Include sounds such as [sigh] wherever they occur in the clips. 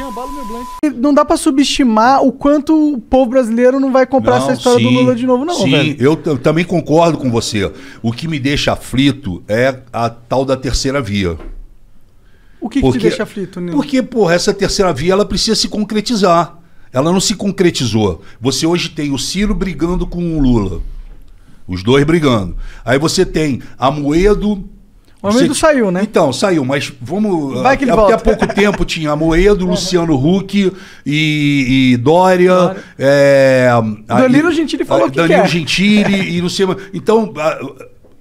Jean, bala meu Não dá pra subestimar o quanto o povo brasileiro não vai comprar não, essa história sim, do Lula de novo, não, sim. velho. Sim, eu, eu, também concordo com você. O que me deixa aflito é a tal da terceira via. O que, porque, que te deixa aflito, Nil? Porque, porra, essa terceira via ela precisa se concretizar. Ela não se concretizou. Você hoje tem o Ciro brigando com o Lula. Os dois brigando. Aí você tem a Moedo o Amoedo Você... saiu, né? Então, saiu, mas vamos. Vai ah, que ele Até há pouco [laughs] tempo tinha Amoedo, Luciano Huck e, e Dória. É, Danilo Gentili falou que Danilo que Gentili [laughs] e Luciano. Então, ah,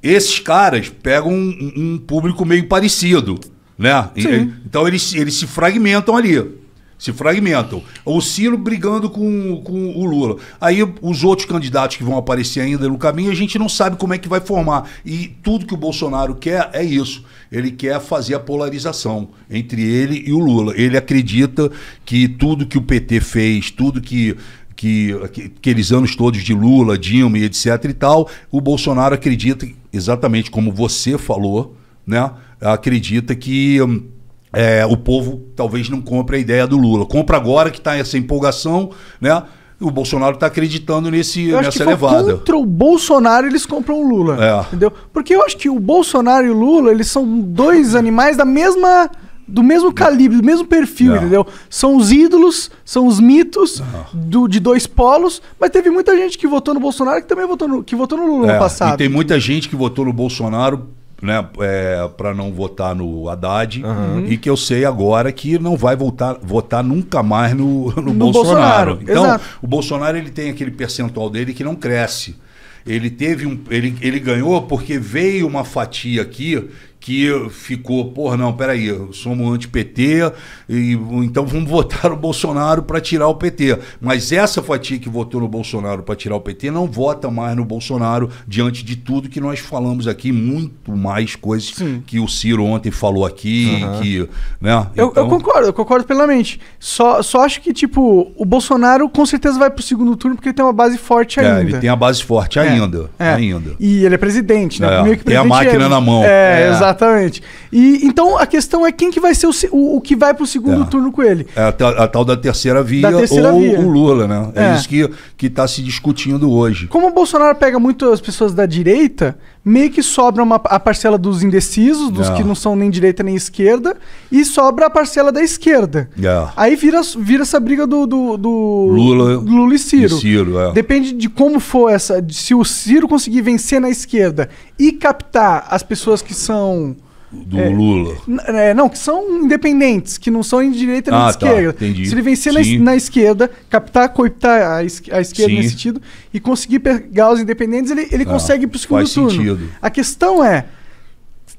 esses caras pegam um, um público meio parecido, né? E, então, eles, eles se fragmentam ali se fragmentam. O Ciro brigando com, com o Lula. Aí os outros candidatos que vão aparecer ainda no caminho, a gente não sabe como é que vai formar. E tudo que o Bolsonaro quer é isso. Ele quer fazer a polarização entre ele e o Lula. Ele acredita que tudo que o PT fez, tudo que que aqueles anos todos de Lula, Dilma e etc e tal, o Bolsonaro acredita exatamente como você falou, né? Acredita que hum, é, o povo talvez não compre a ideia do Lula. Compra agora que está essa empolgação, né? o Bolsonaro está acreditando nesse, eu acho nessa que elevada. Contra o Bolsonaro, eles compram o Lula. É. Entendeu? Porque eu acho que o Bolsonaro e o Lula, eles são dois animais da mesma. Do mesmo calibre, do mesmo perfil, é. entendeu? São os ídolos, são os mitos é. do, de dois polos, mas teve muita gente que votou no Bolsonaro que também votou no, que votou no Lula no é, passado. E tem muita gente que votou no Bolsonaro né, é, para não votar no Haddad uhum. e que eu sei agora que não vai voltar, votar nunca mais no, [laughs] no, no Bolsonaro. Bolsonaro. Então, Exato. o Bolsonaro ele tem aquele percentual dele que não cresce. Ele teve um, ele, ele ganhou porque veio uma fatia aqui que ficou, porra, não, peraí, eu somos anti-PT, então vamos [laughs] votar no Bolsonaro para tirar o PT. Mas essa fatia que votou no Bolsonaro para tirar o PT não vota mais no Bolsonaro diante de tudo que nós falamos aqui, muito mais coisas Sim. que o Ciro ontem falou aqui, uhum. que, né? Então... Eu, eu, então concordo, eu concordo plenamente. Só, só acho que, tipo, o Bolsonaro com certeza vai para o segundo turno porque ele tem uma base forte ainda. É, ele tem a base forte é, ainda, é, ainda. E ele é presidente, né? É, Meio que presidente tem a máquina é na mão. É, exato. É. Exatamente. E então a questão é quem que vai ser o, o, o que vai para o segundo é. turno com ele. É a, a, tal da terceira via da terceira ou via. o Lula, né? É, é. isso que que está se discutindo hoje. Como o Bolsonaro pega muito as pessoas da direita, meio que sobra uma, a parcela dos indecisos, dos é. que não são nem direita nem esquerda, e sobra a parcela da esquerda. É. Aí vira, vira essa briga do, do, do Lula, Lula e Ciro. E Ciro é. Depende de como for essa, se o Ciro conseguir vencer na esquerda e captar as pessoas que são do é, Lula. É, não, que são independentes, que não são de direita nem ah, de tá, esquerda. Entendi. Se ele vencer na, na, esquerda, captar, cooptar a, a esquerda Sim. nesse sentido e conseguir pegar os independentes, ele, ele ah, consegue ir para o segundo faz turno. Sentido. A questão é.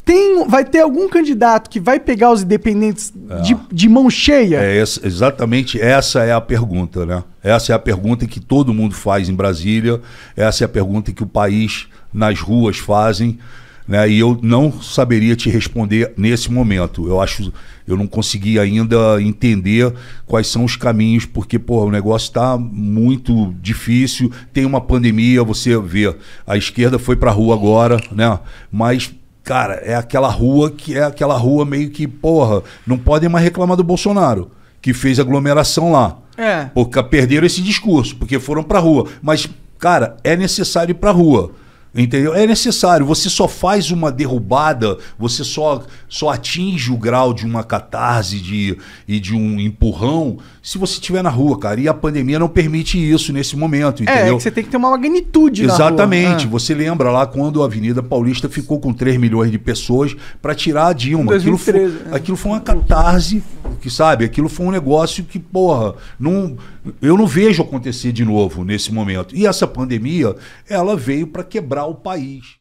Tem, vai ter algum candidato que vai pegar os independentes é. de, de, mão cheia? É exatamente essa é a pergunta, né? Essa é a pergunta que todo mundo faz em Brasília, essa é a pergunta que o país nas ruas fazem né? E eu não saberia te responder nesse momento. Eu acho, eu não consegui ainda entender quais são os caminhos, porque pô, o negócio está muito difícil. Tem uma pandemia, você vê. A esquerda foi para a rua agora, né? Mas cara, é aquela rua que é aquela rua meio que porra, não podem mais reclamar do Bolsonaro que fez aglomeração lá. É. Porque perderam esse discurso, porque foram para rua. Mas cara, é necessário ir para rua Entendeu? É necessário. Você só faz uma derrubada, você só, só atinge o grau de uma catarse de, e de um empurrão se você estiver na rua, cara. E a pandemia não permite isso nesse momento, entendeu? É, é você tem que ter uma magnitude Exatamente. Rua, ah. Você lembra lá quando a Avenida Paulista ficou com 3 milhões de pessoas para tirar a Dilma. 2013, aquilo, foi, é. aquilo foi uma catarse que sabe, aquilo foi um negócio que, porra, não, eu não vejo acontecer de novo nesse momento. E essa pandemia, ela veio para quebrar o país.